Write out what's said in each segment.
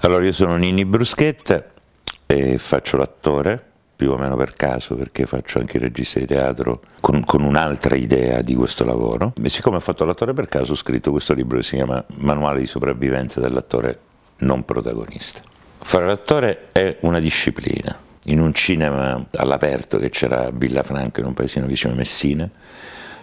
Allora io sono Nini Bruschetta e faccio l'attore più o meno per caso perché faccio anche il regista di teatro con, con un'altra idea di questo lavoro e siccome ho fatto l'attore per caso ho scritto questo libro che si chiama Manuale di sopravvivenza dell'attore non protagonista. Fare l'attore è una disciplina. In un cinema all'aperto che c'era a Villa Franca, in un paesino vicino a Messina,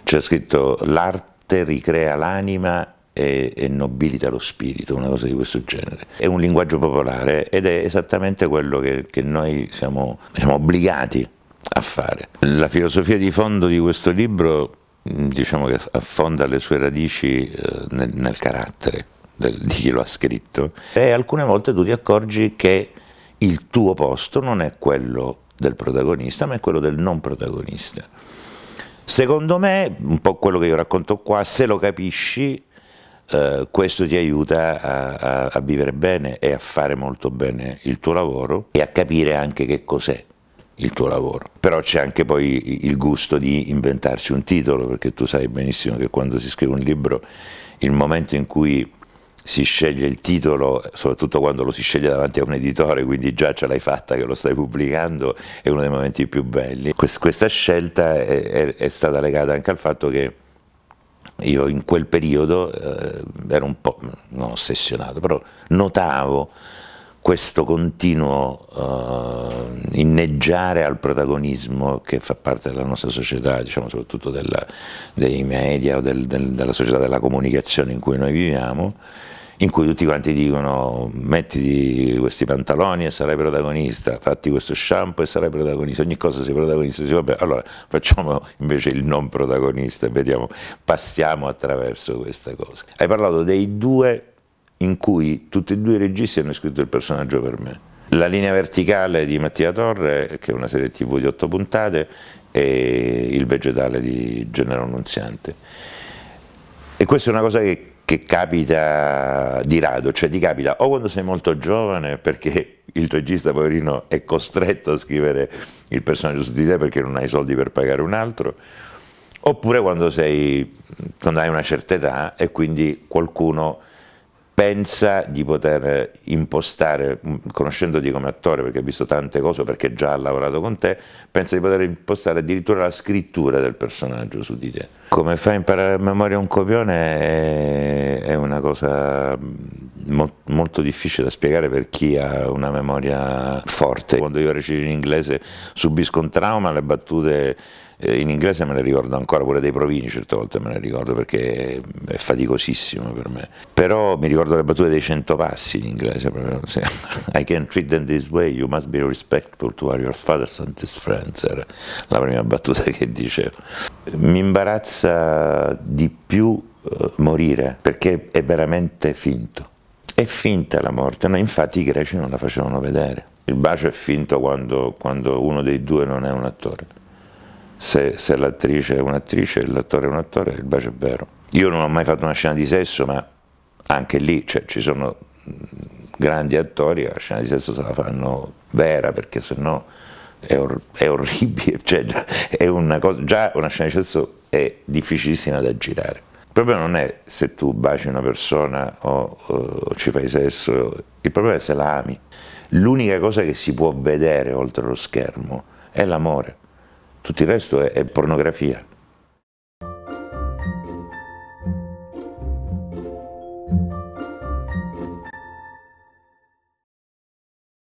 c'era scritto l'arte ricrea l'anima e, e, nobilita lo spirito, una cosa di questo genere. È un linguaggio popolare ed è esattamente quello che, che noi siamo, siamo obbligati a fare. La filosofia di fondo di questo libro mm, diciamo che affonda le sue radici eh, nel, nel carattere del, di chi lo ha scritto e alcune volte tu ti accorgi che il tuo posto non è quello del protagonista ma è quello del non protagonista. Secondo me, un po' quello che io racconto qua, se lo capisci eh, questo ti aiuta a, a, a, vivere bene e a fare molto bene il tuo lavoro e a capire anche che cos'è il tuo lavoro. Però c'è anche poi il gusto di inventarsi un titolo, perché tu sai benissimo che quando si scrive un libro, il momento in cui si sceglie il titolo, soprattutto quando lo si sceglie davanti a un editore, quindi già ce l'hai fatta che lo stai pubblicando, è uno dei momenti più belli. questa scelta è, è, è stata legata anche al fatto che io in quel periodo eh, ero un po', non ossessionato, però notavo questo continuo eh, inneggiare al protagonismo che fa parte della nostra società, diciamo soprattutto della, dei media o del, del, della società della comunicazione in cui noi viviamo, in cui tutti quanti dicono mettiti questi pantaloni e sarai protagonista, fatti questo shampoo e sarai protagonista, ogni cosa sei protagonista, sì, vabbè, allora facciamo invece il non protagonista e vediamo, passiamo attraverso questa cosa. Hai parlato dei due in cui tutti e due i registi hanno scritto il personaggio per me. La linea verticale di Mattia Torre, che è una serie tv di otto puntate, e Il vegetale di Gennaro Annunziante. E questa è una cosa che che capita di rado, cioè ti capita o quando sei molto giovane perché il regista poverino è costretto a scrivere il personaggio su di te perché non hai soldi per pagare un altro, oppure quando, sei, quando hai una certa età e quindi qualcuno pensa di poter impostare, mm, conoscendoti come attore perché ha visto tante cose, perché già ha lavorato con te, pensa di poter impostare addirittura la scrittura del personaggio su di te. Come fa a imparare a memoria un copione è, è una cosa mm, molto difficile da spiegare per chi ha una memoria forte. Quando io recito in inglese subisco un trauma, le battute eh, in inglese me le ricordo ancora, quelle dei provini certe volte me le ricordo perché è faticosissimo per me. Però mi ricordo le battute dei cento passi in inglese. I can treat them this way, you must be respectful to your fathers and his friends. Era la prima battuta che dicevo. Mi imbarazza di più eh, morire perché è veramente finto. È finta la morte, no, infatti i greci non la facevano vedere. Il bacio è finto quando, quando uno dei due non è un attore. Se, se l'attrice è un'attrice e l'attore è un attore, il bacio è vero. Io non ho mai fatto una scena di sesso, ma anche lì cioè, ci sono mm, grandi attori, la scena di sesso se la fanno vera perché sennò è, or è orribile, cioè, è una cosa, già una scena di sesso è difficilissima da girare. Il problema non è se tu baci una persona o, o ci fai sesso, il problema è se la ami. L'unica cosa che si può vedere oltre lo schermo è l'amore, tutto il resto è, è pornografia.